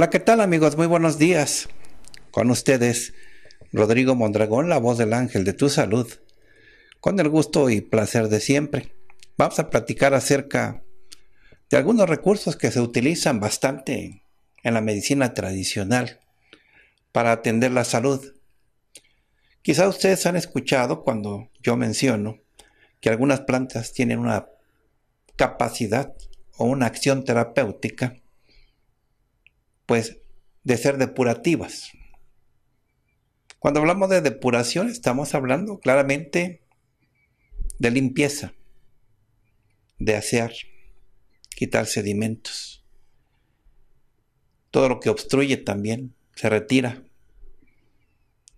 Hola, ¿qué tal amigos? Muy buenos días. Con ustedes, Rodrigo Mondragón, la voz del ángel de tu salud. Con el gusto y placer de siempre. Vamos a platicar acerca de algunos recursos que se utilizan bastante en la medicina tradicional para atender la salud. Quizá ustedes han escuchado cuando yo menciono que algunas plantas tienen una capacidad o una acción terapéutica pues de ser depurativas. Cuando hablamos de depuración estamos hablando claramente de limpieza, de asear, quitar sedimentos. Todo lo que obstruye también se retira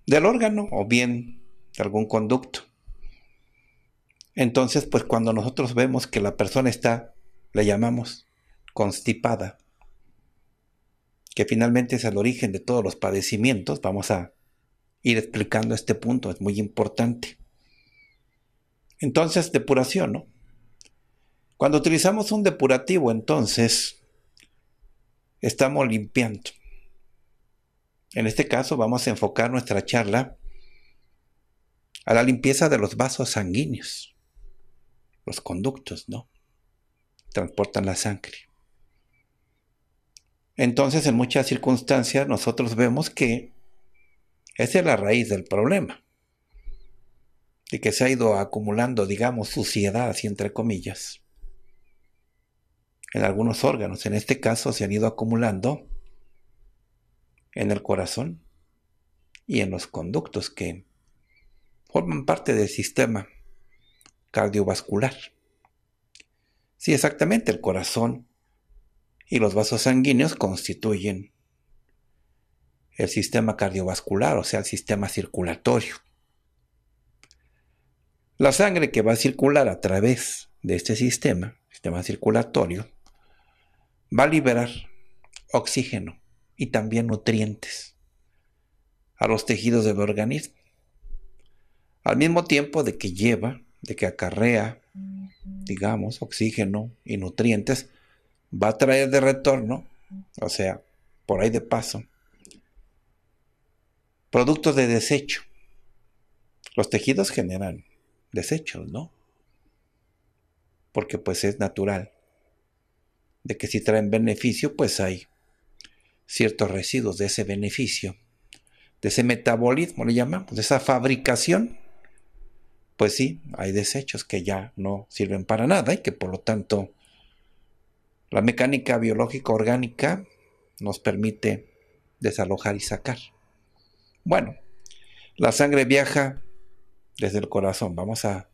del órgano o bien de algún conducto. Entonces, pues cuando nosotros vemos que la persona está, le llamamos constipada, que finalmente es el origen de todos los padecimientos. Vamos a ir explicando este punto, es muy importante. Entonces, depuración, ¿no? Cuando utilizamos un depurativo, entonces, estamos limpiando. En este caso, vamos a enfocar nuestra charla a la limpieza de los vasos sanguíneos, los conductos, ¿no? Transportan la sangre. Entonces, en muchas circunstancias, nosotros vemos que esa es la raíz del problema. Y que se ha ido acumulando, digamos, suciedad, así entre comillas, en algunos órganos. En este caso, se han ido acumulando en el corazón y en los conductos que forman parte del sistema cardiovascular. Sí, exactamente, el corazón y los vasos sanguíneos constituyen el sistema cardiovascular, o sea, el sistema circulatorio. La sangre que va a circular a través de este sistema, sistema circulatorio, va a liberar oxígeno y también nutrientes a los tejidos del organismo. Al mismo tiempo de que lleva, de que acarrea, digamos, oxígeno y nutrientes va a traer de retorno, o sea, por ahí de paso, productos de desecho. Los tejidos generan desechos, ¿no? Porque pues es natural de que si traen beneficio, pues hay ciertos residuos de ese beneficio, de ese metabolismo, le llamamos, de esa fabricación, pues sí, hay desechos que ya no sirven para nada y que por lo tanto la mecánica biológica orgánica nos permite desalojar y sacar. Bueno, la sangre viaja desde el corazón. Vamos a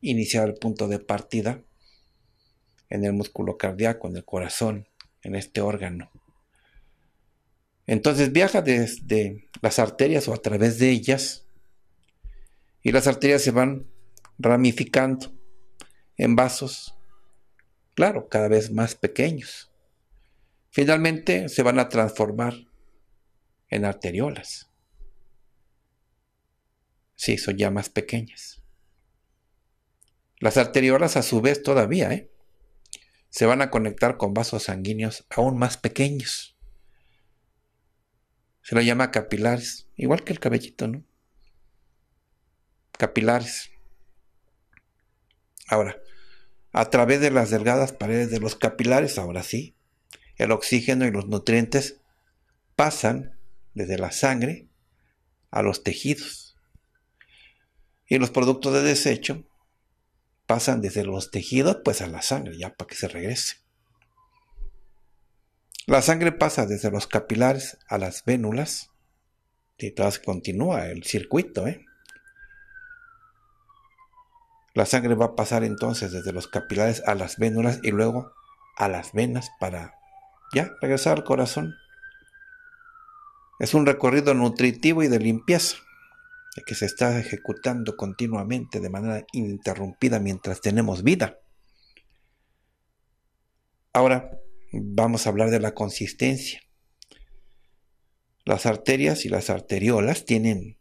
iniciar el punto de partida en el músculo cardíaco, en el corazón, en este órgano. Entonces viaja desde las arterias o a través de ellas y las arterias se van ramificando en vasos claro, cada vez más pequeños. Finalmente se van a transformar en arteriolas. Sí, son ya más pequeñas. Las arteriolas a su vez todavía ¿eh? se van a conectar con vasos sanguíneos aún más pequeños. Se lo llama capilares, igual que el cabellito, ¿no? Capilares. Ahora, a través de las delgadas paredes de los capilares, ahora sí, el oxígeno y los nutrientes pasan desde la sangre a los tejidos. Y los productos de desecho pasan desde los tejidos pues a la sangre, ya para que se regrese. La sangre pasa desde los capilares a las vénulas y todas continúa el circuito, ¿eh? La sangre va a pasar entonces desde los capilares a las vénulas y luego a las venas para ya regresar al corazón. Es un recorrido nutritivo y de limpieza que se está ejecutando continuamente de manera ininterrumpida mientras tenemos vida. Ahora vamos a hablar de la consistencia. Las arterias y las arteriolas tienen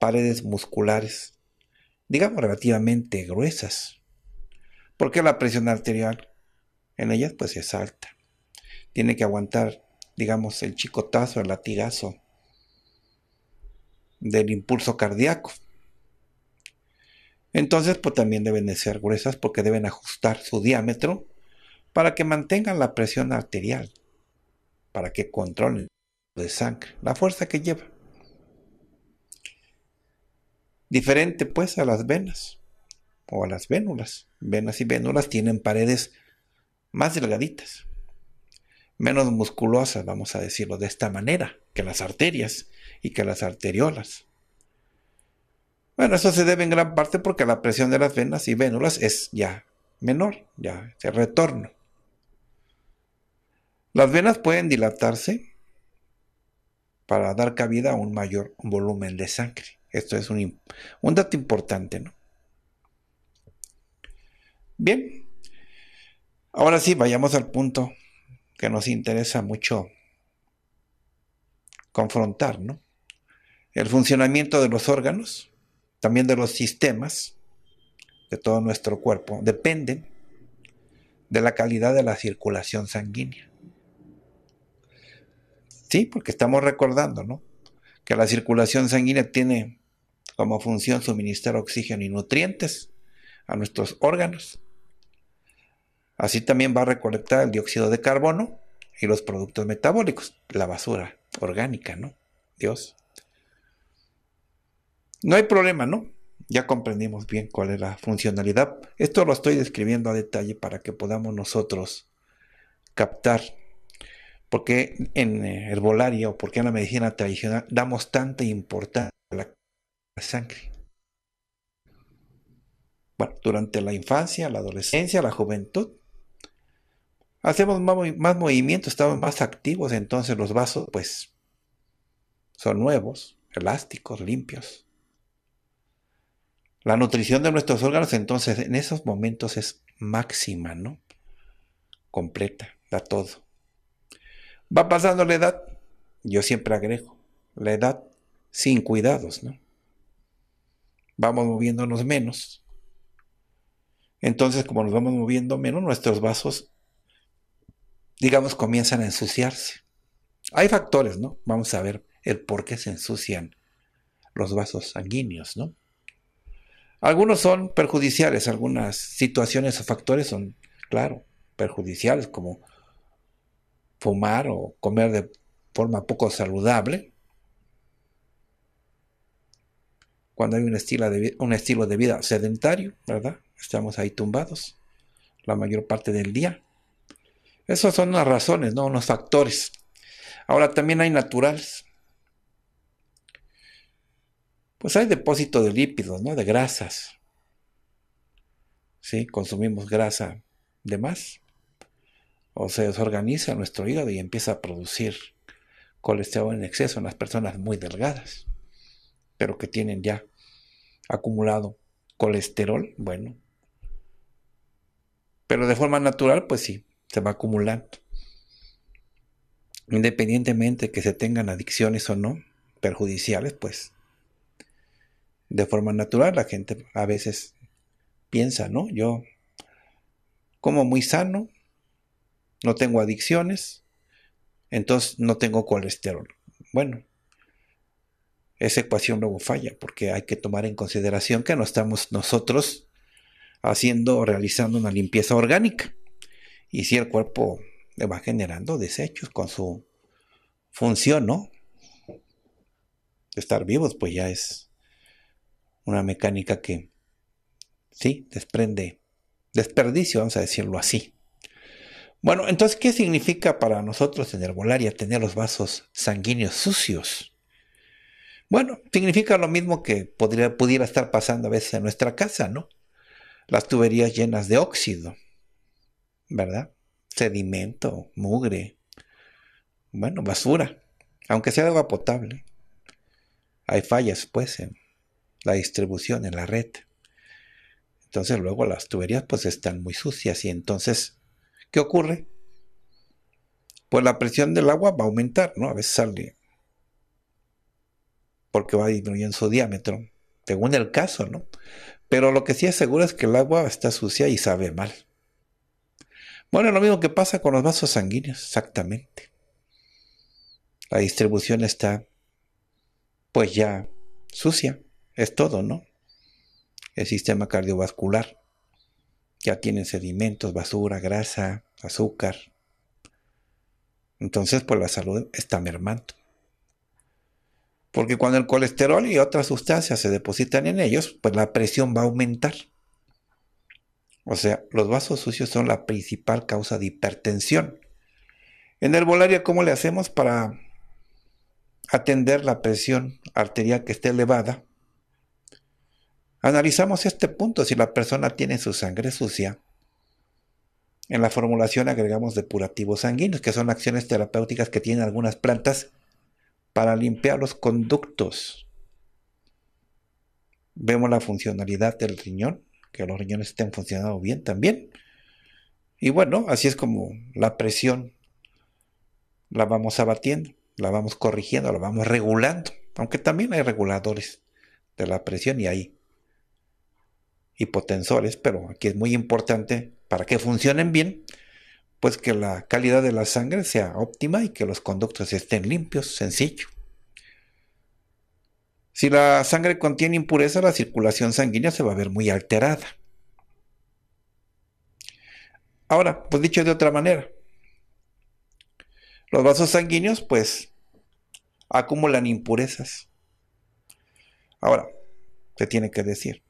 paredes musculares digamos, relativamente gruesas, porque la presión arterial en ellas pues es alta. Tiene que aguantar, digamos, el chicotazo, el latigazo del impulso cardíaco. Entonces, pues también deben de ser gruesas porque deben ajustar su diámetro para que mantengan la presión arterial, para que controlen de sangre, la fuerza que lleva. Diferente pues a las venas o a las vénulas. Venas y vénulas tienen paredes más delgaditas, menos musculosas, vamos a decirlo de esta manera, que las arterias y que las arteriolas. Bueno, eso se debe en gran parte porque la presión de las venas y vénulas es ya menor, ya se retorno. Las venas pueden dilatarse para dar cabida a un mayor volumen de sangre. Esto es un, dato importante, ¿no? Bien, ahora sí, vayamos al punto que nos interesa mucho confrontar, ¿no? El funcionamiento de los órganos, también de los sistemas de todo nuestro cuerpo, dependen de la calidad de la circulación sanguínea. Sí, porque estamos recordando, ¿no? Que la circulación sanguínea tiene como función suministrar oxígeno y nutrientes a nuestros órganos. Así también va a recolectar el dióxido de carbono y los productos metabólicos, la basura orgánica, ¿no? Dios. No hay problema, ¿no? Ya comprendimos bien cuál es la funcionalidad. Esto lo estoy describiendo a detalle para que podamos nosotros captar por qué en eh, herbolaria o por qué en la medicina tradicional damos tanta importancia a la sangre. Bueno, durante la infancia, la adolescencia, la juventud, hacemos más movimiento, estamos más activos, entonces los vasos, pues, son nuevos, elásticos, limpios. La nutrición de nuestros órganos, entonces, en esos momentos es máxima, ¿no? Completa, da todo. Va pasando la edad, yo siempre agrego, la edad sin cuidados, ¿no? vamos moviéndonos menos. Entonces, como nos vamos moviendo menos, nuestros vasos, digamos, comienzan a ensuciarse. Hay factores, ¿no? Vamos a ver el por qué se ensucian los vasos sanguíneos, ¿no? Algunos son perjudiciales, algunas situaciones o factores son, claro, perjudiciales, como fumar o comer de forma poco saludable, cuando hay un estilo de, vida sedentario, ¿verdad? Estamos ahí tumbados la mayor parte del día. Esas son las razones, ¿no? unos factores. Ahora también hay naturales. Pues hay depósito de lípidos, ¿no? De grasas. ¿Sí? Consumimos grasa de más. O se desorganiza nuestro hígado y empieza a producir colesterol en exceso en las personas muy delgadas pero que tienen ya acumulado colesterol, bueno. Pero de forma natural, pues sí, se va acumulando. Independientemente que se tengan adicciones o no, perjudiciales, pues de forma natural la gente a veces piensa, ¿no? Yo como muy sano, no tengo adicciones, entonces no tengo colesterol. Bueno, esa ecuación luego falla, porque hay que tomar en consideración que no estamos nosotros haciendo o realizando una limpieza orgánica. Y si el cuerpo va generando desechos con su función, ¿no? Estar vivos, pues ya es una mecánica que, sí, desprende desperdicio, vamos a decirlo así. Bueno, entonces, ¿qué significa para nosotros en herbolaria tener los vasos sanguíneos sucios? Bueno, significa lo mismo que podría, pudiera estar pasando a veces en nuestra casa, ¿no? Las tuberías llenas de óxido, ¿verdad? Sedimento, mugre, bueno, basura, aunque sea agua potable. Hay fallas, pues, en la distribución, en la red. Entonces luego las tuberías pues están muy sucias y entonces, ¿qué ocurre? Pues la presión del agua va a aumentar, ¿no? A veces sale porque va disminuyendo su diámetro, según el caso, ¿no? Pero lo que sí es seguro es que el agua está sucia y sabe mal. Bueno, lo mismo que pasa con los vasos sanguíneos, exactamente. La distribución está, pues ya, sucia. Es todo, ¿no? El sistema cardiovascular. Ya tiene sedimentos, basura, grasa, azúcar. Entonces, pues la salud está mermando. Porque cuando el colesterol y otras sustancias se depositan en ellos, pues la presión va a aumentar. O sea, los vasos sucios son la principal causa de hipertensión. En el bolario ¿cómo le hacemos para atender la presión arterial que esté elevada? Analizamos este punto. Si la persona tiene su sangre sucia, en la formulación agregamos depurativos sanguíneos, que son acciones terapéuticas que tienen algunas plantas para limpiar los conductos. Vemos la funcionalidad del riñón, que los riñones estén funcionando bien también. Y bueno, así es como la presión la vamos abatiendo, la vamos corrigiendo, la vamos regulando. Aunque también hay reguladores de la presión y hay hipotensores, pero aquí es muy importante para que funcionen bien pues que la calidad de la sangre sea óptima y que los conductos estén limpios, sencillo. Si la sangre contiene impureza, la circulación sanguínea se va a ver muy alterada. Ahora, pues dicho de otra manera, los vasos sanguíneos pues acumulan impurezas. Ahora, se tiene que decir,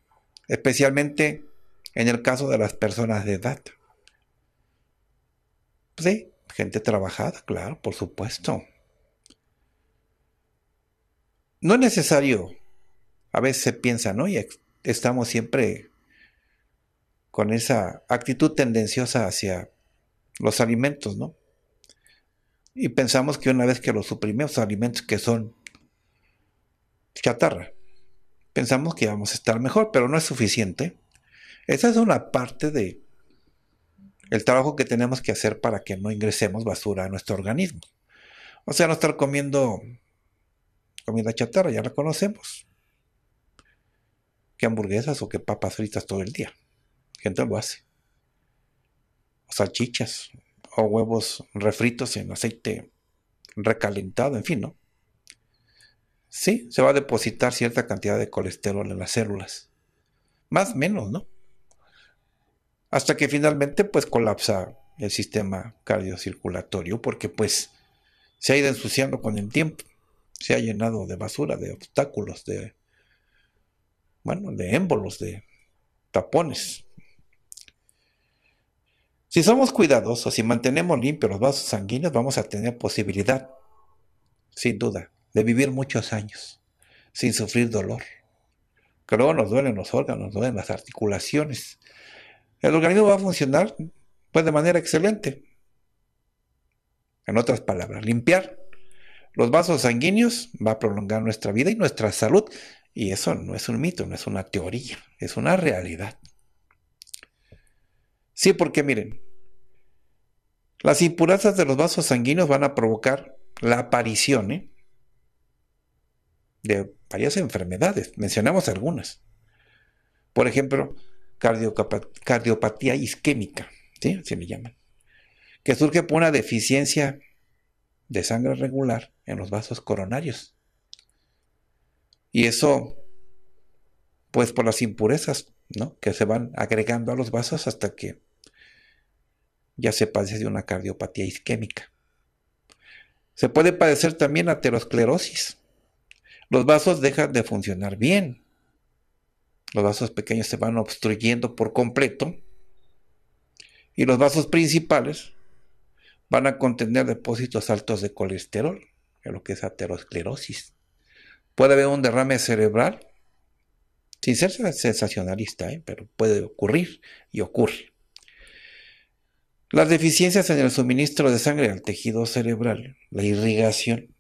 especialmente en el caso de las personas de edad. Sí, gente trabajada, claro, por supuesto. No es necesario. A veces se piensa, ¿no? Y estamos siempre con esa actitud tendenciosa hacia los alimentos, ¿no? Y pensamos que una vez que los suprimimos, alimentos que son chatarra, pensamos que vamos a estar mejor, pero no es suficiente. Esa es una parte de el trabajo que tenemos que hacer para que no ingresemos basura a nuestro organismo. O sea, no estar comiendo comida chatarra, ya la conocemos. ¿Qué hamburguesas o qué papas fritas todo el día. Gente lo hace. O salchichas, o huevos refritos en aceite recalentado, en fin, ¿no? Sí, se va a depositar cierta cantidad de colesterol en las células. Más o menos, ¿no? hasta que finalmente pues colapsa el sistema cardiocirculatorio porque pues se ha ido ensuciando con el tiempo, se ha llenado de basura, de obstáculos, de, bueno, de émbolos, de tapones. Si somos cuidadosos si mantenemos limpios los vasos sanguíneos, vamos a tener posibilidad, sin duda, de vivir muchos años sin sufrir dolor. luego nos duelen los órganos, nos duelen las articulaciones, el organismo va a funcionar pues, de manera excelente. En otras palabras, limpiar los vasos sanguíneos va a prolongar nuestra vida y nuestra salud. Y eso no es un mito, no es una teoría, es una realidad. Sí, porque miren, las impurezas de los vasos sanguíneos van a provocar la aparición ¿eh? de varias enfermedades. Mencionamos algunas. Por ejemplo, cardiopatía isquémica, ¿sí? se me llaman, que surge por una deficiencia de sangre regular en los vasos coronarios. Y eso, pues por las impurezas, ¿no? Que se van agregando a los vasos hasta que ya se padece de una cardiopatía isquémica. Se puede padecer también aterosclerosis. Los vasos dejan de funcionar bien, los vasos pequeños se van obstruyendo por completo y los vasos principales van a contener depósitos altos de colesterol, que es lo que es aterosclerosis. Puede haber un derrame cerebral, sin ser sensacionalista, ¿eh? pero puede ocurrir y ocurre. Las deficiencias en el suministro de sangre al tejido cerebral, la irrigación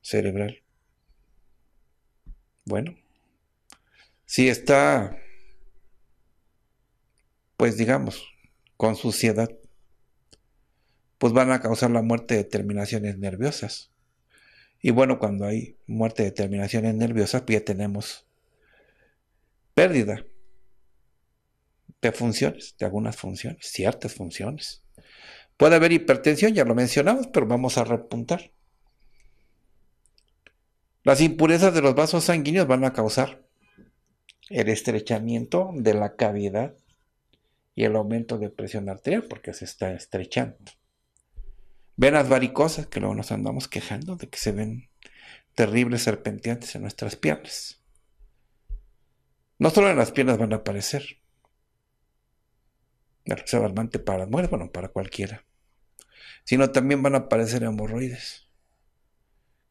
cerebral. Bueno, si está, pues digamos, con suciedad, pues van a causar la muerte de terminaciones nerviosas. Y bueno, cuando hay muerte de terminaciones nerviosas, pues ya tenemos pérdida de funciones, de algunas funciones, ciertas funciones. Puede haber hipertensión, ya lo mencionamos, pero vamos a repuntar. Las impurezas de los vasos sanguíneos van a causar el estrechamiento de la cavidad y el aumento de presión arterial porque se está estrechando. Venas varicosas que luego nos andamos quejando de que se ven terribles serpenteantes en nuestras piernas. No solo en las piernas van a aparecer. Es para las bueno, para cualquiera. Sino también van a aparecer hemorroides,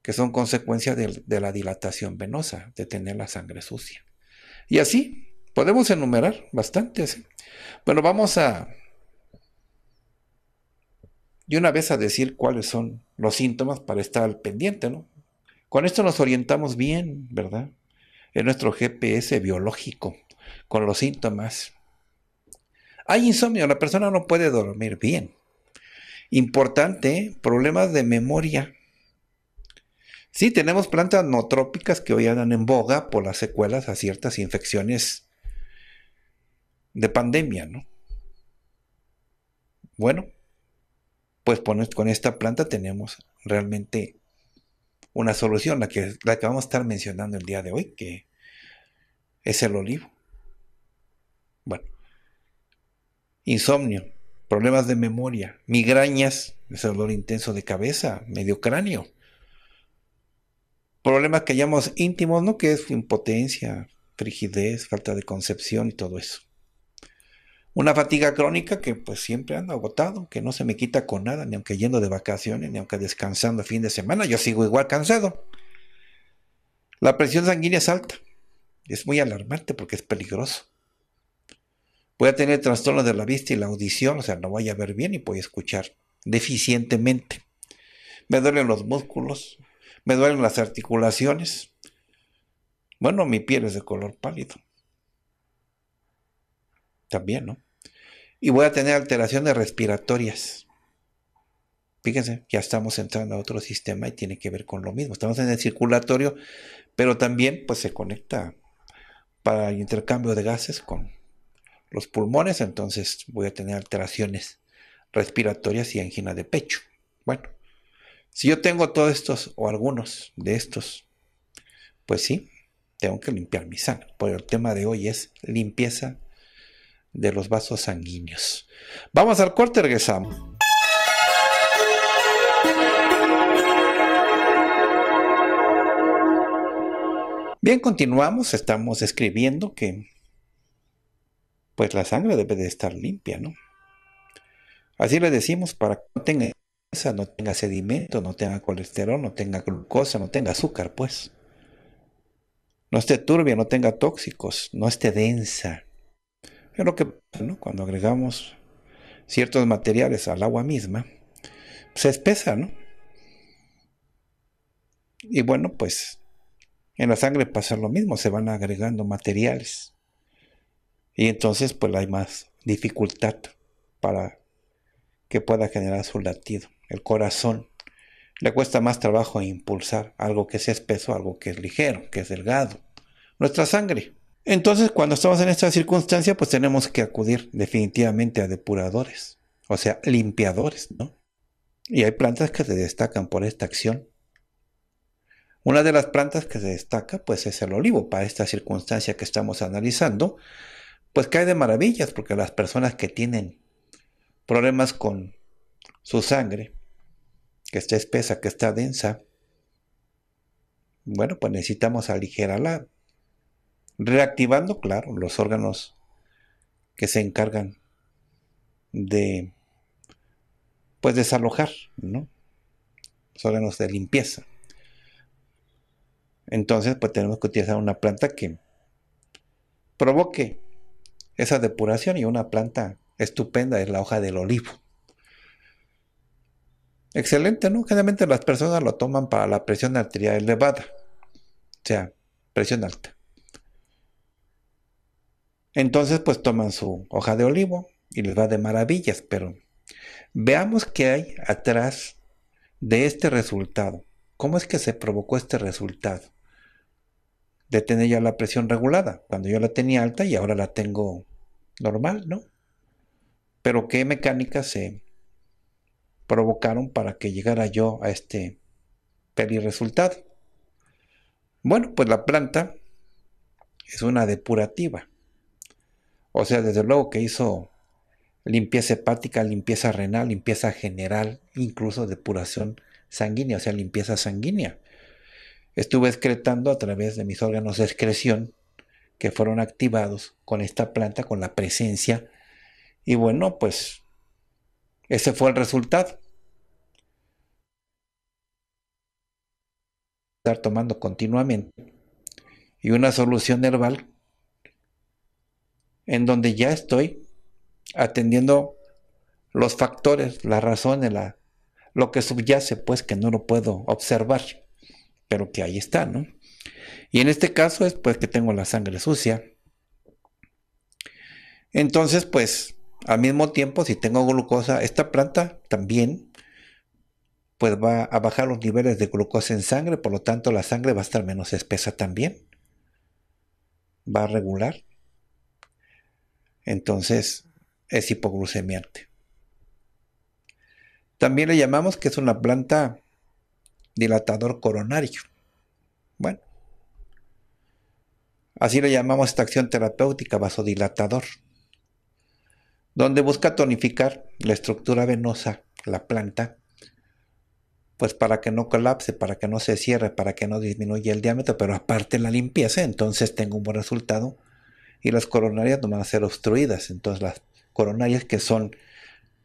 que son consecuencia de la dilatación venosa, de tener la sangre sucia. Y así, podemos enumerar bastante Bueno, vamos a de una vez a decir cuáles son los síntomas para estar al pendiente, ¿no? Con esto nos orientamos bien, ¿verdad? En nuestro GPS biológico, con los síntomas. Hay insomnio, la persona no puede dormir bien. Importante, ¿eh? problemas de memoria, Sí, tenemos plantas no trópicas que hoy andan en boga por las secuelas a ciertas infecciones de pandemia, ¿no? Bueno, pues con esta planta tenemos realmente una solución, la que, la que vamos a estar mencionando el día de hoy, que es el olivo. Bueno, insomnio, problemas de memoria, migrañas, ese dolor intenso de cabeza, medio cráneo problemas que llamamos íntimos, ¿no? Que es impotencia, frigidez, falta de concepción y todo eso. Una fatiga crónica que pues siempre ando agotado, que no se me quita con nada, ni aunque yendo de vacaciones, ni aunque descansando a fin de semana, yo sigo igual cansado. La presión sanguínea es alta. Es muy alarmante porque es peligroso. Voy a tener trastornos de la vista y la audición, o sea, no voy a ver bien y voy a escuchar deficientemente. Me duelen los músculos, me duelen las articulaciones. Bueno, mi piel es de color pálido. También, ¿no? Y voy a tener alteraciones respiratorias. Fíjense, ya estamos entrando a otro sistema y tiene que ver con lo mismo. Estamos en el circulatorio, pero también pues se conecta para el intercambio de gases con los pulmones, entonces voy a tener alteraciones respiratorias y angina de pecho. Bueno, si yo tengo todos estos o algunos de estos, pues sí, tengo que limpiar mi sangre. Pero el tema de hoy es limpieza de los vasos sanguíneos. Vamos al corte, regresamos. Bien, continuamos, estamos escribiendo que pues la sangre debe de estar limpia, ¿no? Así le decimos para que tenga no tenga sedimento, no tenga colesterol, no tenga glucosa, no tenga azúcar, pues. No esté turbia, no tenga tóxicos, no esté densa. Pero lo que ¿no? cuando agregamos ciertos materiales al agua misma, pues, se espesa, ¿no? Y bueno, pues en la sangre pasa lo mismo, se van agregando materiales. Y entonces pues hay más dificultad para que pueda generar su latido el corazón. Le cuesta más trabajo impulsar algo que sea espeso, algo que es ligero, que es delgado. Nuestra sangre. Entonces, cuando estamos en esta circunstancia, pues tenemos que acudir definitivamente a depuradores, o sea, limpiadores, ¿no? Y hay plantas que se destacan por esta acción. Una de las plantas que se destaca, pues es el olivo, para esta circunstancia que estamos analizando, pues cae de maravillas, porque las personas que tienen problemas con su sangre, que está espesa, que está densa, bueno, pues necesitamos aligerarla, reactivando, claro, los órganos que se encargan de, pues, desalojar, ¿no? Los órganos de limpieza. Entonces, pues tenemos que utilizar una planta que provoque esa depuración y una planta estupenda es la hoja del olivo. Excelente, ¿no? Generalmente las personas lo toman para la presión arterial elevada, o sea, presión alta. Entonces, pues toman su hoja de olivo y les va de maravillas, pero veamos qué hay atrás de este resultado. ¿Cómo es que se provocó este resultado? De tener ya la presión regulada, cuando yo la tenía alta y ahora la tengo normal, ¿no? Pero qué mecánica se provocaron para que llegara yo a este pelirresultado. resultado. Bueno, pues la planta es una depurativa. O sea, desde luego que hizo limpieza hepática, limpieza renal, limpieza general, incluso depuración sanguínea, o sea, limpieza sanguínea. Estuve excretando a través de mis órganos de excreción que fueron activados con esta planta, con la presencia. Y bueno, pues ese fue el resultado. Estar tomando continuamente. Y una solución herbal en donde ya estoy atendiendo los factores, las razones, la, lo que subyace, pues que no lo puedo observar, pero que ahí está, ¿no? Y en este caso es pues que tengo la sangre sucia. Entonces, pues al mismo tiempo, si tengo glucosa, esta planta también pues va a bajar los niveles de glucosa en sangre, por lo tanto la sangre va a estar menos espesa también. Va a regular. Entonces es hipoglucemiante. También le llamamos que es una planta dilatador coronario. Bueno, así le llamamos esta acción terapéutica vasodilatador donde busca tonificar la estructura venosa, la planta, pues para que no colapse, para que no se cierre, para que no disminuya el diámetro, pero aparte la limpieza, entonces tengo un buen resultado y las coronarias no van a ser obstruidas, entonces las coronarias que son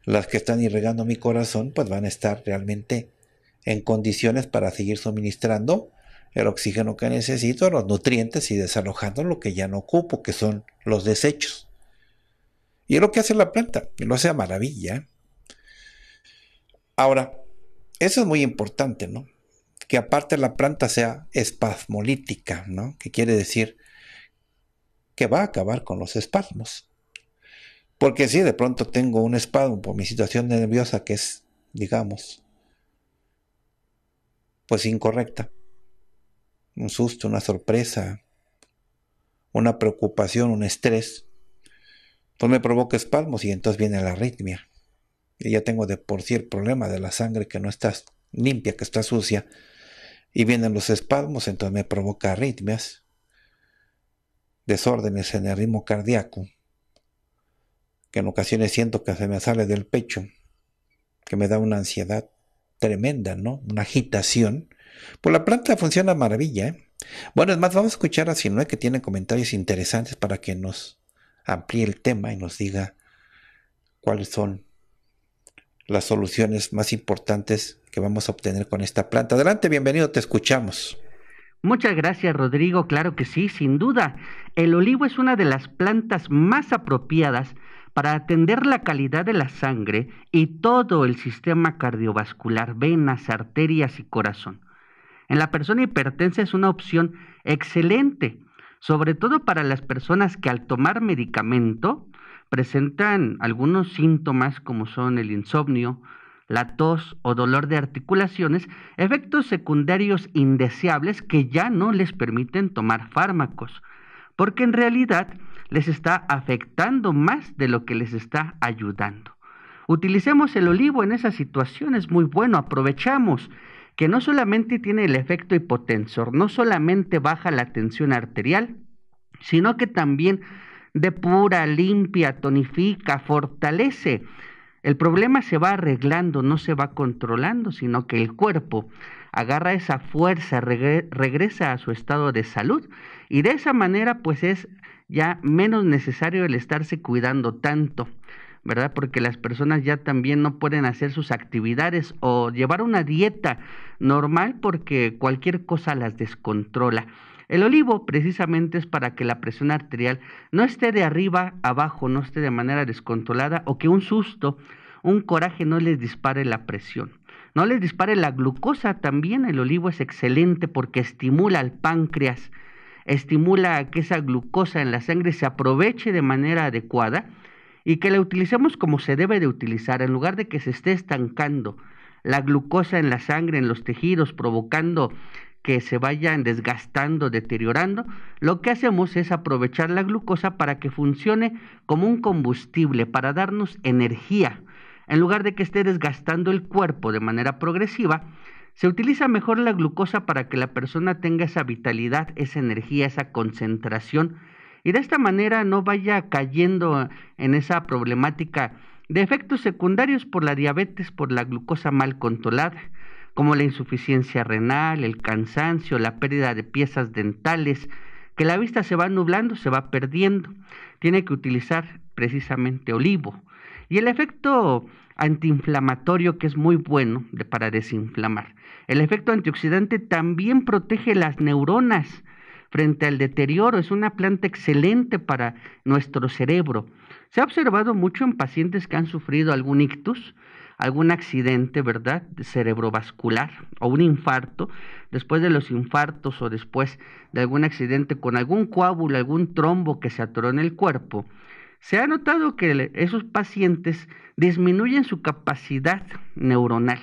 las que están irrigando mi corazón, pues van a estar realmente en condiciones para seguir suministrando el oxígeno que necesito, los nutrientes y desalojando lo que ya no ocupo, que son los desechos. Y es lo que hace la planta, que lo hace a maravilla. Ahora, eso es muy importante, ¿no? Que aparte la planta sea espasmolítica, ¿no? Que quiere decir que va a acabar con los espasmos. Porque si de pronto tengo un espasmo por mi situación nerviosa que es, digamos, pues incorrecta. Un susto, una sorpresa, una preocupación, un estrés pues me provoca espalmos y entonces viene la arritmia. Y ya tengo de por sí el problema de la sangre que no está limpia, que está sucia. Y vienen los espalmos, entonces me provoca arritmias, desórdenes en el ritmo cardíaco, que en ocasiones siento que se me sale del pecho, que me da una ansiedad tremenda, ¿no? Una agitación. Pues la planta funciona maravilla, ¿eh? Bueno, es más, vamos a escuchar a Sinue que tiene comentarios interesantes para que nos amplíe el tema y nos diga cuáles son las soluciones más importantes que vamos a obtener con esta planta. Adelante, bienvenido, te escuchamos. Muchas gracias, Rodrigo. Claro que sí, sin duda. El olivo es una de las plantas más apropiadas para atender la calidad de la sangre y todo el sistema cardiovascular, venas, arterias y corazón. En la persona hipertensa es una opción excelente sobre todo para las personas que al tomar medicamento presentan algunos síntomas como son el insomnio, la tos o dolor de articulaciones, efectos secundarios indeseables que ya no les permiten tomar fármacos, porque en realidad les está afectando más de lo que les está ayudando. Utilicemos el olivo en esas situaciones, muy bueno, aprovechamos que no solamente tiene el efecto hipotensor, no solamente baja la tensión arterial, sino que también depura, limpia, tonifica, fortalece. El problema se va arreglando, no se va controlando, sino que el cuerpo agarra esa fuerza, regresa a su estado de salud y de esa manera pues es ya menos necesario el estarse cuidando tanto. ¿verdad? Porque las personas ya también no pueden hacer sus actividades o llevar una dieta normal porque cualquier cosa las descontrola. El olivo precisamente es para que la presión arterial no esté de arriba abajo, no esté de manera descontrolada o que un susto, un coraje no les dispare la presión. No les dispare la glucosa también. El olivo es excelente porque estimula al páncreas, estimula a que esa glucosa en la sangre se aproveche de manera adecuada y que la utilicemos como se debe de utilizar, en lugar de que se esté estancando la glucosa en la sangre, en los tejidos, provocando que se vayan desgastando, deteriorando, lo que hacemos es aprovechar la glucosa para que funcione como un combustible, para darnos energía. En lugar de que esté desgastando el cuerpo de manera progresiva, se utiliza mejor la glucosa para que la persona tenga esa vitalidad, esa energía, esa concentración y de esta manera no vaya cayendo en esa problemática de efectos secundarios por la diabetes, por la glucosa mal controlada, como la insuficiencia renal, el cansancio, la pérdida de piezas dentales, que la vista se va nublando, se va perdiendo. Tiene que utilizar precisamente olivo. Y el efecto antiinflamatorio que es muy bueno para desinflamar. El efecto antioxidante también protege las neuronas frente al deterioro. Es una planta excelente para nuestro cerebro. Se ha observado mucho en pacientes que han sufrido algún ictus, algún accidente, ¿verdad?, cerebrovascular o un infarto, después de los infartos o después de algún accidente con algún coágulo, algún trombo que se atoró en el cuerpo, se ha notado que esos pacientes disminuyen su capacidad neuronal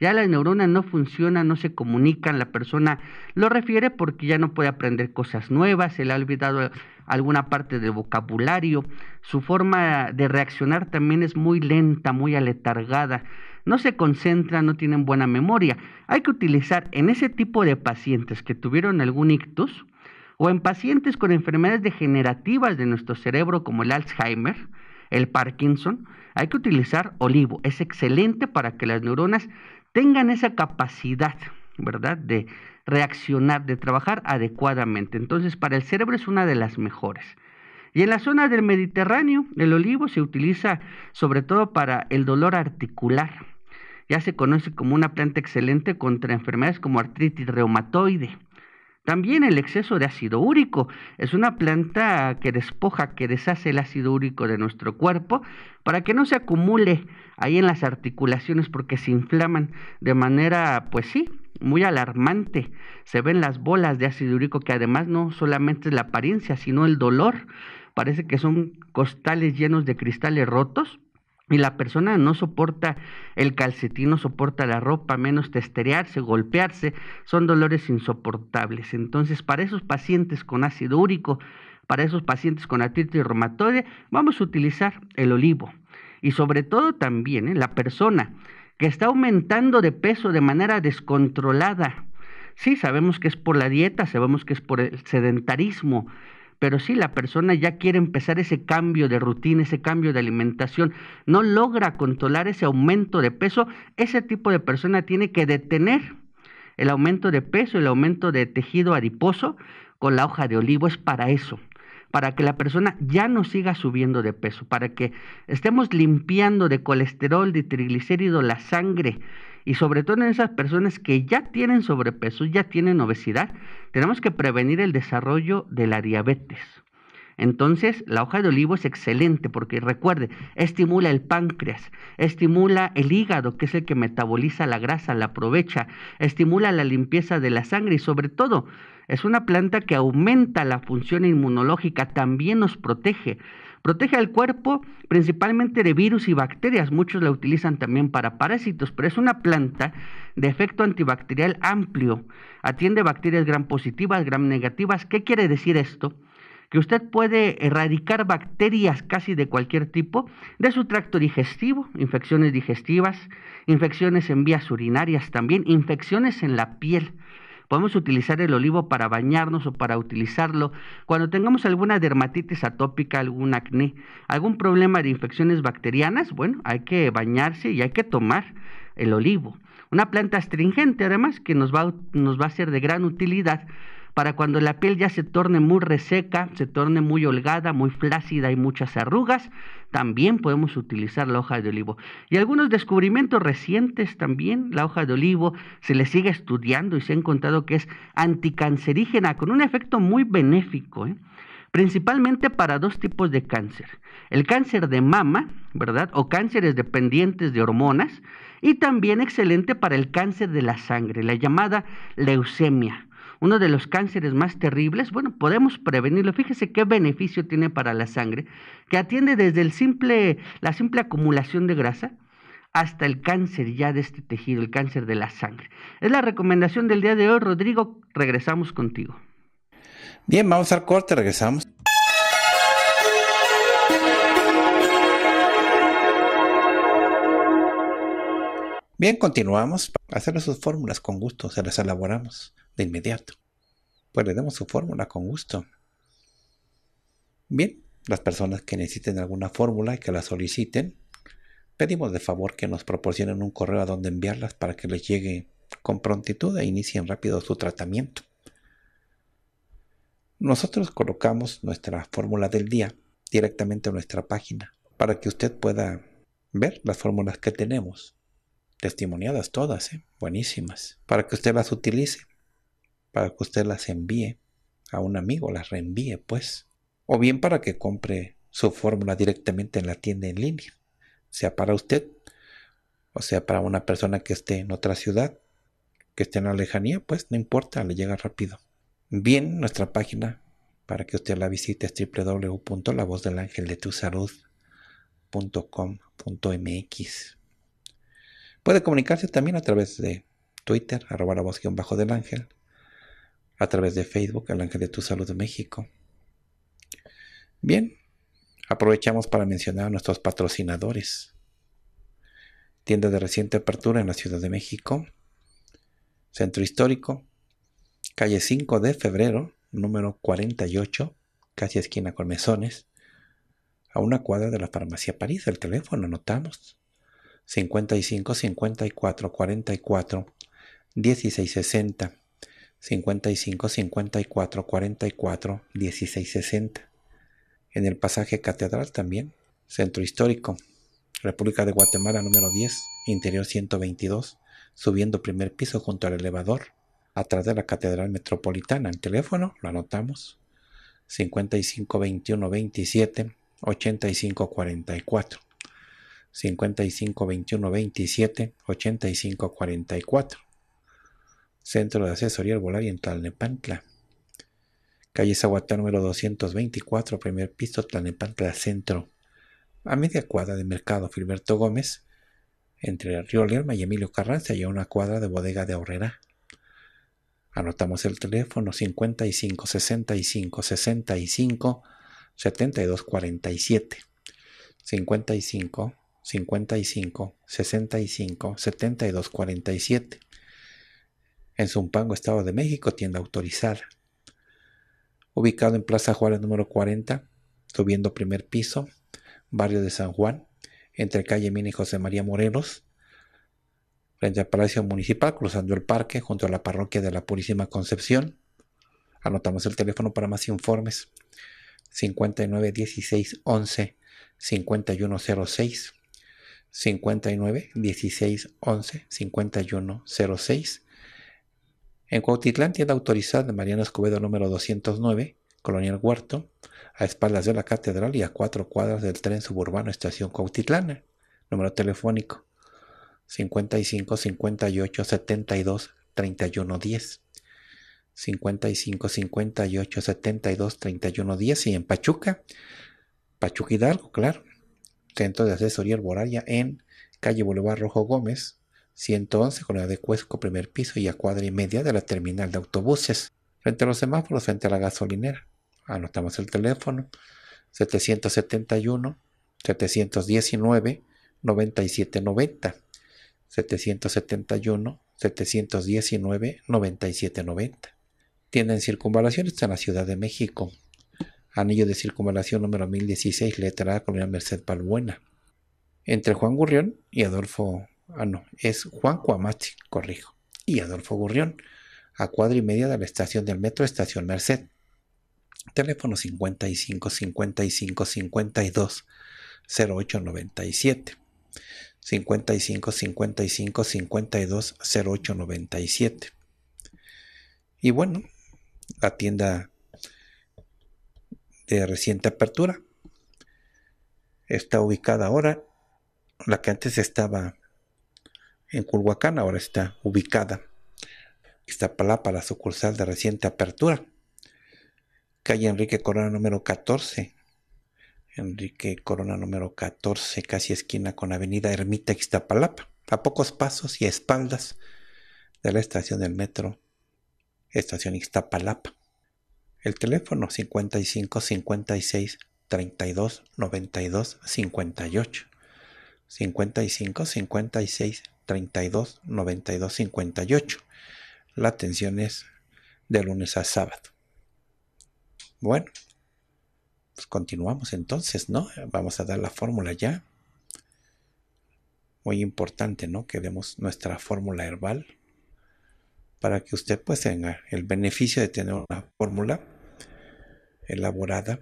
ya las neuronas no funcionan, no se comunican, la persona lo refiere porque ya no puede aprender cosas nuevas, se le ha olvidado alguna parte del vocabulario, su forma de reaccionar también es muy lenta, muy aletargada, no se concentra, no tienen buena memoria. Hay que utilizar en ese tipo de pacientes que tuvieron algún ictus o en pacientes con enfermedades degenerativas de nuestro cerebro como el Alzheimer, el Parkinson, hay que utilizar olivo. Es excelente para que las neuronas tengan esa capacidad, ¿verdad? De reaccionar, de trabajar adecuadamente. Entonces, para el cerebro es una de las mejores. Y en la zona del Mediterráneo, el olivo se utiliza sobre todo para el dolor articular. Ya se conoce como una planta excelente contra enfermedades como artritis reumatoide también el exceso de ácido úrico es una planta que despoja, que deshace el ácido úrico de nuestro cuerpo para que no se acumule ahí en las articulaciones porque se inflaman de manera, pues sí, muy alarmante. Se ven las bolas de ácido úrico que además no solamente es la apariencia, sino el dolor. Parece que son costales llenos de cristales rotos y la persona no soporta el calcetín, no soporta la ropa, menos testerearse, golpearse, son dolores insoportables. Entonces, para esos pacientes con ácido úrico, para esos pacientes con artritis reumatoide, vamos a utilizar el olivo. Y sobre todo también ¿eh? la persona que está aumentando de peso de manera descontrolada. Sí, sabemos que es por la dieta, sabemos que es por el sedentarismo, pero si la persona ya quiere empezar ese cambio de rutina, ese cambio de alimentación, no logra controlar ese aumento de peso, ese tipo de persona tiene que detener el aumento de peso, el aumento de tejido adiposo con la hoja de olivo, es para eso para que la persona ya no siga subiendo de peso, para que estemos limpiando de colesterol, de triglicérido la sangre, y sobre todo en esas personas que ya tienen sobrepeso, ya tienen obesidad, tenemos que prevenir el desarrollo de la diabetes. Entonces, la hoja de olivo es excelente porque recuerde, estimula el páncreas, estimula el hígado, que es el que metaboliza la grasa, la aprovecha, estimula la limpieza de la sangre y sobre todo es una planta que aumenta la función inmunológica, también nos protege. Protege al cuerpo principalmente de virus y bacterias. Muchos la utilizan también para parásitos, pero es una planta de efecto antibacterial amplio. Atiende bacterias gram positivas, gram negativas. ¿Qué quiere decir esto? que usted puede erradicar bacterias casi de cualquier tipo de su tracto digestivo, infecciones digestivas, infecciones en vías urinarias también, infecciones en la piel. Podemos utilizar el olivo para bañarnos o para utilizarlo cuando tengamos alguna dermatitis atópica, algún acné, algún problema de infecciones bacterianas. Bueno, hay que bañarse y hay que tomar el olivo. Una planta astringente además que nos va, nos va a ser de gran utilidad para cuando la piel ya se torne muy reseca, se torne muy holgada, muy flácida y muchas arrugas, también podemos utilizar la hoja de olivo. Y algunos descubrimientos recientes también, la hoja de olivo se le sigue estudiando y se ha encontrado que es anticancerígena con un efecto muy benéfico. ¿eh? principalmente para dos tipos de cáncer. El cáncer de mama, ¿verdad? O cánceres dependientes de hormonas. Y también excelente para el cáncer de la sangre, la llamada leucemia uno de los cánceres más terribles, bueno, podemos prevenirlo. Fíjese qué beneficio tiene para la sangre, que atiende desde el simple, la simple acumulación de grasa hasta el cáncer ya de este tejido, el cáncer de la sangre. Es la recomendación del día de hoy, Rodrigo. Regresamos contigo. Bien, vamos al corte, regresamos. Bien, continuamos. Hacer sus fórmulas con gusto, se las elaboramos inmediato, pues le damos su fórmula con gusto. Bien, las personas que necesiten alguna fórmula y que la soliciten, pedimos de favor que nos proporcionen un correo a donde enviarlas para que les llegue con prontitud e inicien rápido su tratamiento. Nosotros colocamos nuestra fórmula del día directamente en nuestra página para que usted pueda ver las fórmulas que tenemos, testimoniadas todas, ¿eh? buenísimas, para que usted las utilice para que usted las envíe a un amigo, las reenvíe pues. O bien para que compre su fórmula directamente en la tienda en línea, sea para usted o sea para una persona que esté en otra ciudad, que esté en la lejanía, pues no importa, le llega rápido. Bien, nuestra página para que usted la visite es mx Puede comunicarse también a través de Twitter, arroba la voz bajo del ángel, a través de Facebook, El Ángel de tu Salud de México. Bien, aprovechamos para mencionar a nuestros patrocinadores. Tienda de reciente apertura en la Ciudad de México, Centro Histórico, calle 5 de febrero, número 48, casi esquina con mesones, a una cuadra de la farmacia París. El teléfono, anotamos. 55 54 44 1660. 55 54 44 16 60. En el pasaje Catedral también, Centro Histórico, República de Guatemala número 10, Interior 122, subiendo primer piso junto al elevador, atrás de la Catedral Metropolitana. El teléfono, lo anotamos, 55 21 27 85 44. 55 21 27 85 44. Centro de Asesoría Herbolaria en Tlalnepantla. Calle Zahuatá número 224, primer piso, Tlalnepantla Centro. A media cuadra de Mercado Filberto Gómez, entre Río Lerma y Emilio Carranza y a una cuadra de Bodega de horrera. Anotamos el teléfono 55 65 65 72 47. 55 55 65 72 47 en Zumpango, Estado de México, tienda autorizada. Ubicado en Plaza Juárez número 40, subiendo primer piso, barrio de San Juan, entre calle Mina y José María Morelos, frente al Palacio Municipal, cruzando el parque, junto a la parroquia de la Purísima Concepción. Anotamos el teléfono para más informes. 59 16 11 5106 59 16 11 5106 en Cuautitlán, tienda autorizada Mariano Escobedo número 209, Colonial Huerto, a espaldas de la catedral y a cuatro cuadras del tren suburbano Estación Cuautitlana. Número telefónico 55 58 72 31 10. 55 58 72 31 10 y en Pachuca, Pachuca Hidalgo, claro. Centro de Asesoría arboraria en calle Boulevard Rojo Gómez, 111 con la de Cuesco, primer piso y a cuadra y media de la terminal de autobuses, frente a los semáforos, frente a la gasolinera. Anotamos el teléfono 771 719 9790 771 719 9790. Tienen circunvalación está en la Ciudad de México. Anillo de circunvalación número 1016, letra A, Colonia Merced Palbuena Entre Juan Gurrión y Adolfo Ah, no, es Juan Cuamachi, corrijo. Y Adolfo Gurrión, a cuadra y media de la estación del metro Estación Merced. Teléfono 55 55 52 0897. 55 55 52 08 97. Y bueno, la tienda de reciente apertura está ubicada ahora, la que antes estaba en Culhuacán, ahora está ubicada Iztapalapa, la sucursal de reciente apertura. Calle Enrique Corona número 14. Enrique Corona número 14, casi esquina con Avenida Ermita Iztapalapa, a pocos pasos y espaldas de la estación del metro, estación Iztapalapa. El teléfono 55 56 32 92 58. 55 56 32 92 58. La atención es de lunes a sábado. Bueno, pues continuamos entonces, ¿no? Vamos a dar la fórmula ya. Muy importante, ¿no? Que demos nuestra fórmula herbal para que usted pues tenga el beneficio de tener una fórmula elaborada,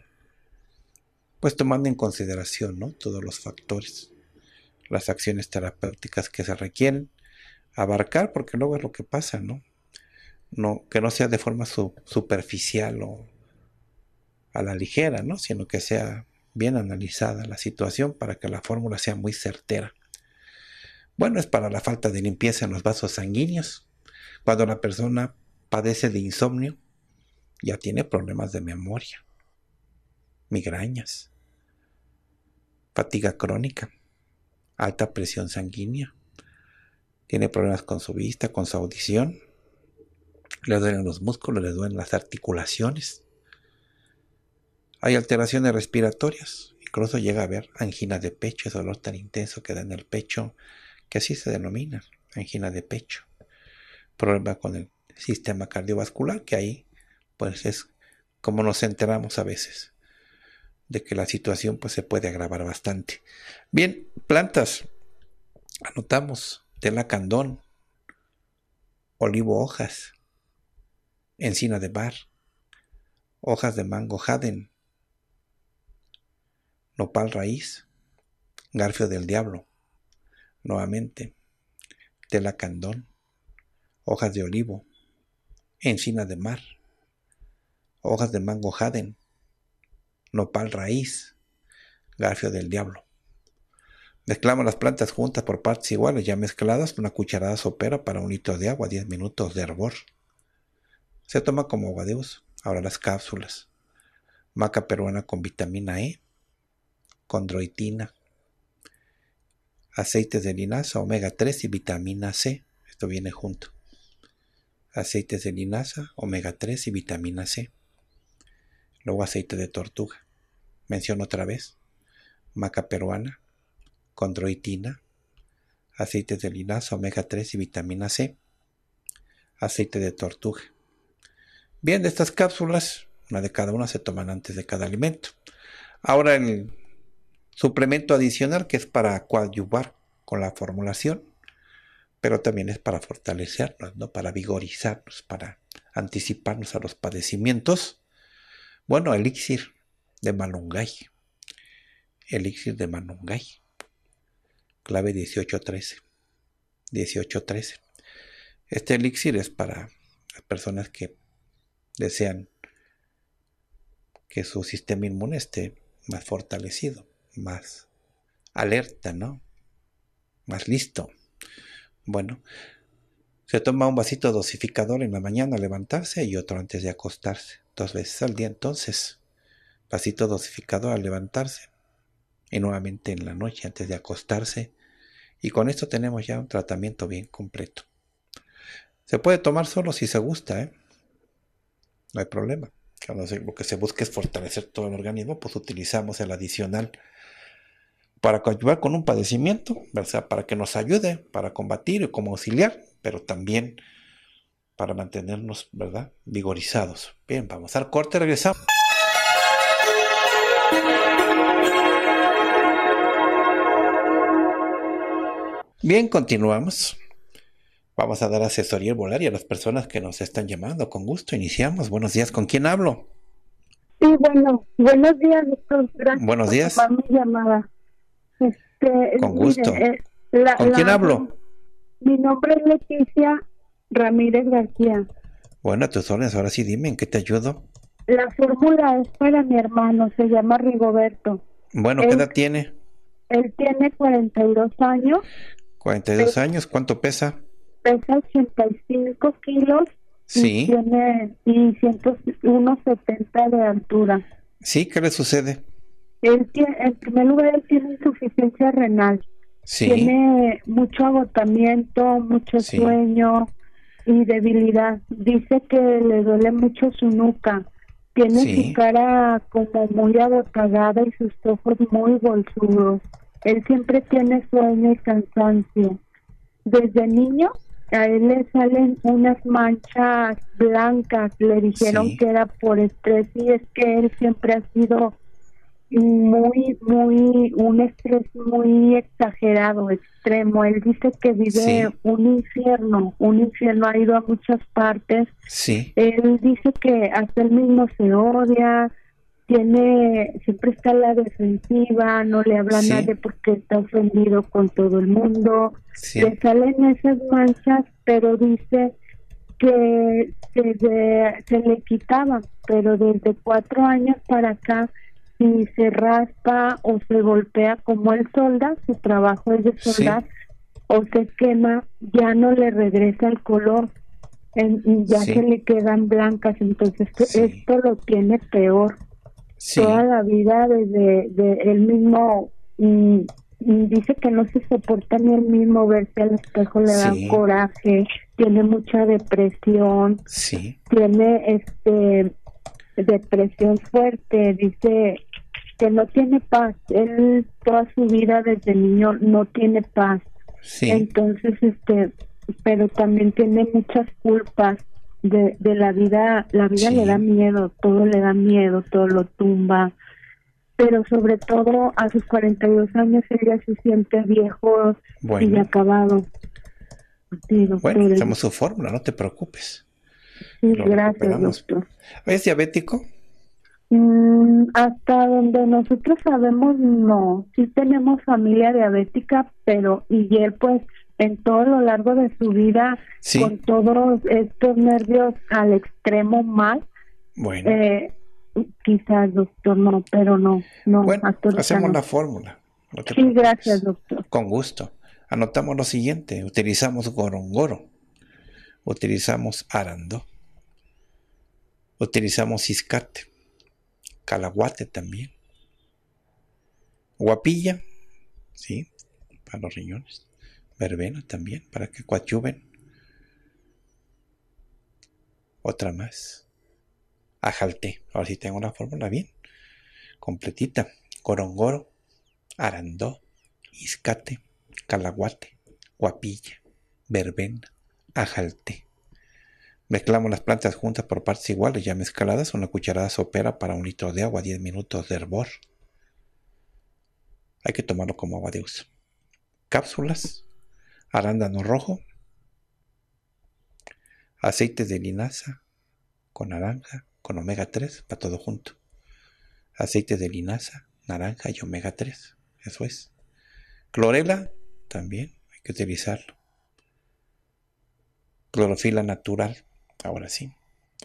pues tomando en consideración, ¿no? Todos los factores las acciones terapéuticas que se requieren, abarcar, porque luego es lo que pasa, ¿no? no que no sea de forma superficial o a la ligera, ¿no? Sino que sea bien analizada la situación para que la fórmula sea muy certera. Bueno, es para la falta de limpieza en los vasos sanguíneos. Cuando la persona padece de insomnio, ya tiene problemas de memoria, migrañas, fatiga crónica, alta presión sanguínea, tiene problemas con su vista, con su audición, le duelen los músculos, le duelen las articulaciones, hay alteraciones respiratorias, incluso llega a haber angina de pecho, ese dolor tan intenso que da en el pecho, que así se denomina, angina de pecho, problema con el sistema cardiovascular, que ahí pues es como nos enteramos a veces de que la situación pues, se puede agravar bastante. Bien, plantas. Anotamos Tela candón. olivo hojas, encina de mar. hojas de mango jaden, nopal raíz, garfio del diablo, nuevamente, Tela candón. hojas de olivo, encina de mar, hojas de mango jaden, nopal raíz, garfio del diablo. Mezclamos las plantas juntas por partes iguales, ya mezcladas, una cucharada sopera para un litro de agua, 10 minutos de hervor. Se toma como agua Ahora las cápsulas. Maca peruana con vitamina E, condroitina, aceites de linaza, omega 3 y vitamina C. Esto viene junto. Aceites de linaza, omega 3 y vitamina C luego aceite de tortuga. Menciono otra vez, maca peruana, condroitina, aceite de linaza, omega 3 y vitamina C, aceite de tortuga. Bien, de estas cápsulas, una de cada una se toman antes de cada alimento. Ahora el suplemento adicional que es para coadyuvar con la formulación, pero también es para fortalecernos, ¿no? para vigorizarnos, para anticiparnos a los padecimientos bueno, elixir de Malungay. Elixir de Malungay. Clave 1813. 1813. Este elixir es para las personas que desean que su sistema inmune esté más fortalecido, más alerta, ¿no? Más listo. Bueno, se toma un vasito dosificador en la mañana al levantarse y otro antes de acostarse dos veces al día entonces, pasito dosificado al levantarse y nuevamente en la noche antes de acostarse y con esto tenemos ya un tratamiento bien completo. Se puede tomar solo si se gusta, ¿eh? no hay problema. Lo que se busca es fortalecer todo el organismo, pues utilizamos el adicional para ayudar con un padecimiento, para que nos ayude, para combatir y como auxiliar, pero también para mantenernos, ¿verdad? Vigorizados. Bien, vamos al corte, regresamos. Bien, continuamos. Vamos a dar asesoría ...y a las personas que nos están llamando. Con gusto, iniciamos. Buenos días, ¿con quién hablo? Sí, bueno, buenos días, doctor. buenos días. llamada. Este, con gusto. Eh, ¿Con quién hablo? Mi nombre es Leticia Ramírez García. Bueno, tus órdenes, ahora sí dime, ¿en qué te ayudo? La fórmula es para mi hermano, se llama Rigoberto. Bueno, ¿qué edad tiene? Él tiene 42 años. 42 años, ¿cuánto pesa? Pesa 85 kilos. Sí. Y tiene y 170 de altura. Sí, ¿qué le sucede? Él tiene, en primer lugar, él tiene insuficiencia renal. Sí. Tiene mucho agotamiento, mucho sueño, y debilidad. Dice que le duele mucho su nuca. Tiene su cara como muy adocagada y sus ojos muy bolsudos. Él siempre tiene sueño y cansancio. Desde niño a él le salen unas manchas blancas. Le dijeron que era por estrés y es que él siempre ha sido muy, muy, un estrés muy exagerado, extremo. Él dice que vive un infierno, un infierno, ha ido a muchas partes. Sí. Él dice que hasta él mismo se odia, tiene, siempre está a la defensiva, no le habla nadie porque está ofendido con todo el mundo. Le salen esas manchas, pero dice que se, se le quitaba, pero desde cuatro años para acá si se raspa o se golpea como el solda, su trabajo es de soldar o se quema, ya no le regresa el color y ya se le quedan blancas. Entonces pues, esto lo tiene peor. Toda la vida desde de él mismo y, mm, mm, dice que no se soporta ni el mismo verse al espejo, le da coraje, tiene mucha depresión, tiene este depresión fuerte, dice que no tiene paz. Él toda su vida desde niño no tiene paz. Sí. Entonces, este, pero también tiene muchas culpas de, la vida. La vida le da miedo, todo le da miedo, todo lo tumba. Pero sobre todo a sus 42 años ella se siente viejo y acabado. bueno, tenemos su fórmula, no te preocupes. gracias, ¿Es diabético? Mm, hasta donde nosotros sabemos, no. Sí tenemos familia diabética, pero y él pues en todo lo largo de su vida, con todos estos nervios al extremo mal. Bueno. Eh, quizás, doctor, no, pero no. no bueno, hacemos la fórmula. sí, gracias, doctor. Con gusto. Anotamos lo siguiente. Utilizamos gorongoro. Utilizamos arando. Utilizamos ciscate Calaguate también. Guapilla, ¿sí? Para los riñones. Verbena también, para que coadyuven. Otra más. Ajalté. Ahora sí tengo la fórmula bien. Completita. Corongoro, Arandó, iscate, Calaguate, Guapilla, Verbena, Ajalté. Mezclamos las plantas juntas por partes iguales ya mezcladas. Una cucharada sopera para un litro de agua, 10 minutos de hervor. Hay que tomarlo como agua de uso. Cápsulas, arándano rojo, aceite de linaza con naranja, con omega 3, para todo junto. Aceite de linaza, naranja y omega 3, eso es. Clorela, también hay que utilizarlo. Clorofila natural, Ahora sí,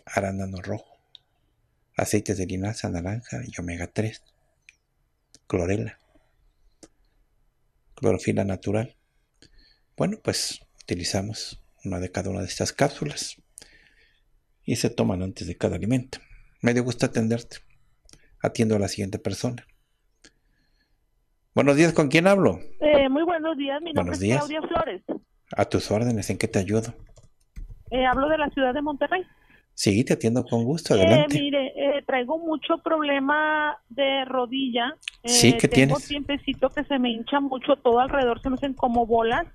arándano rojo, aceites de linaza, naranja y omega 3, clorela, clorofila natural. Bueno, pues utilizamos una de cada una de estas cápsulas y se toman antes de cada alimento. Me dio gusto atenderte. Atiendo a la siguiente persona. Buenos días, ¿con quién hablo? Eh, muy buenos días, mi nombre es Claudia Flores. A tus órdenes, ¿en qué te ayudo? Eh, hablo de la ciudad de Monterrey. Sí, te atiendo con gusto, eh, adelante. mire, eh, traigo mucho problema de rodilla. sí, que tienes? Tengo tiempecito que se me hincha mucho, todo alrededor se me hacen como bolas.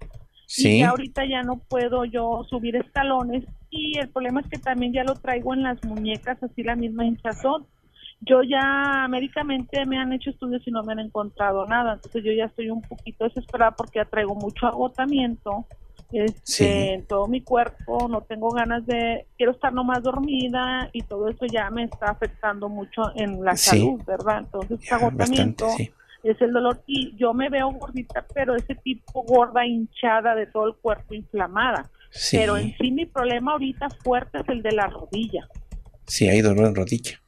Sí. Y ahorita ya no puedo yo subir escalones. Y el problema es que también ya lo traigo en las muñecas, así la misma hinchazón. Yo ya médicamente me han hecho estudios y no me han encontrado nada. Entonces yo ya estoy un poquito desesperada porque ya traigo mucho agotamiento este, en todo mi cuerpo, no tengo ganas de, quiero estar nomás dormida y todo eso ya me está afectando mucho en la salud, ¿verdad? Entonces, agotamiento es el dolor y yo me veo gordita, pero ese tipo gorda, hinchada de todo el cuerpo, inflamada. Pero en sí mi problema ahorita fuerte es el de la rodilla. Sí, hay dolor en rodilla.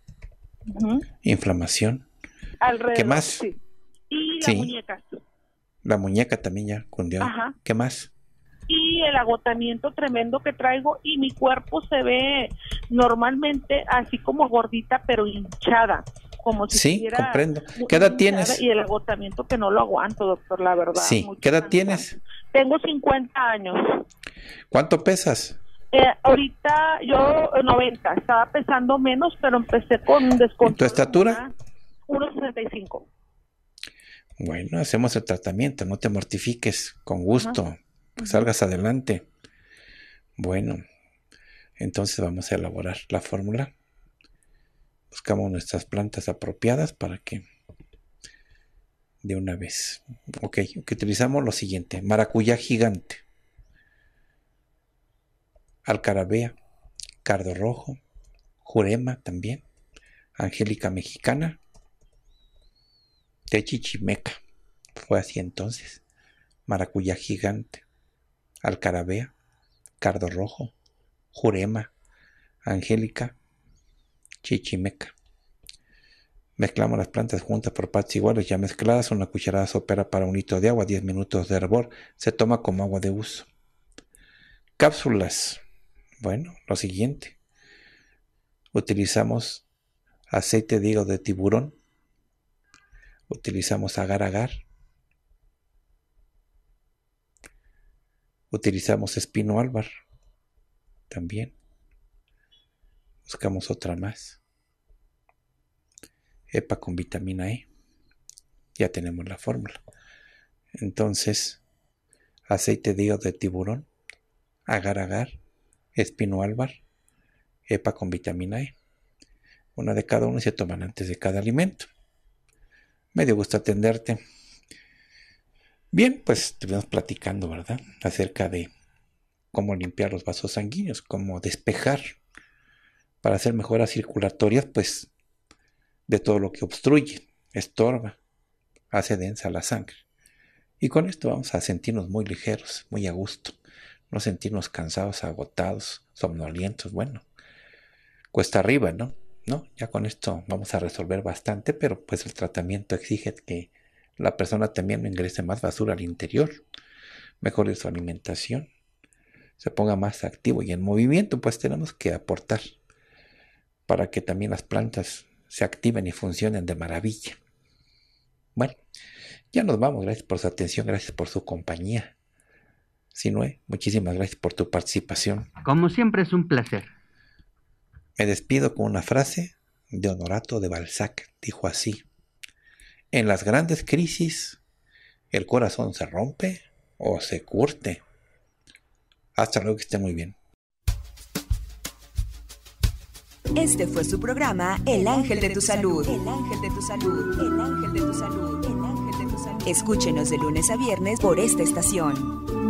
Inflamación. Alrededor, ¿Qué más? Y la muñeca. La muñeca también ya, con Dios. Ajá. ¿Qué más? y el agotamiento tremendo que traigo y mi cuerpo se ve normalmente así como gordita pero hinchada como si sí, comprendo. ¿Qué edad tienes? Y el agotamiento que no lo aguanto, doctor, la verdad. Sí, ¿qué edad tienes? Tengo 50 años. ¿Cuánto pesas? Eh, ahorita yo 90, eh, estaba pesando menos, pero empecé con un descontrol. ¿Tu estatura? 1,65. Bueno, hacemos el tratamiento, no te mortifiques, con gusto pues salgas adelante. Bueno, entonces vamos a elaborar la fórmula. Buscamos nuestras plantas apropiadas para que de una vez. Ok, utilizamos lo siguiente. Maracuyá gigante. Alcarabea. Cardo rojo. Jurema también. Angélica mexicana. Techichimeca. Fue así entonces. Maracuyá gigante. Alcarabea, Cardo Rojo, Jurema, Angélica, Chichimeca. Mezclamos las plantas juntas por partes iguales, ya mezcladas, una cucharada sopera para un litro de agua, 10 minutos de hervor, se toma como agua de uso. Cápsulas. Bueno, lo siguiente. Utilizamos aceite de higo de tiburón. Utilizamos agar agar. Utilizamos Espino Álvar también. Buscamos otra más. EPA con vitamina E. Ya tenemos la fórmula. Entonces, aceite de hígado de tiburón, agar agar, espino álvar, EPA con vitamina E. Una de cada uno se toman antes de cada alimento. Me dio gusto atenderte. Bien, pues estuvimos platicando, ¿verdad? Acerca de cómo limpiar los vasos sanguíneos, cómo despejar para hacer mejoras circulatorias, pues, de todo lo que obstruye, estorba, hace densa la sangre. Y con esto vamos a sentirnos muy ligeros, muy a gusto, no sentirnos cansados, agotados, somnolientos, bueno, cuesta arriba, ¿no? ¿No? Ya con esto vamos a resolver bastante, pero pues el tratamiento exige que la persona también ingrese más basura al interior, mejore su alimentación, se ponga más activo y en movimiento, pues tenemos que aportar para que también las plantas se activen y funcionen de maravilla. Bueno, ya nos vamos. Gracias por su atención, gracias por su compañía. Sinue, eh, muchísimas gracias por tu participación. Como siempre es un placer. Me despido con una frase de Honorato de Balzac. Dijo así en las grandes crisis el corazón se rompe o se curte. Hasta luego, que esté muy bien. Este fue su programa El Ángel de tu Salud. El Ángel de tu Salud. El Ángel de Salud. El Ángel de tu Salud. Escúchenos de lunes a viernes por esta estación.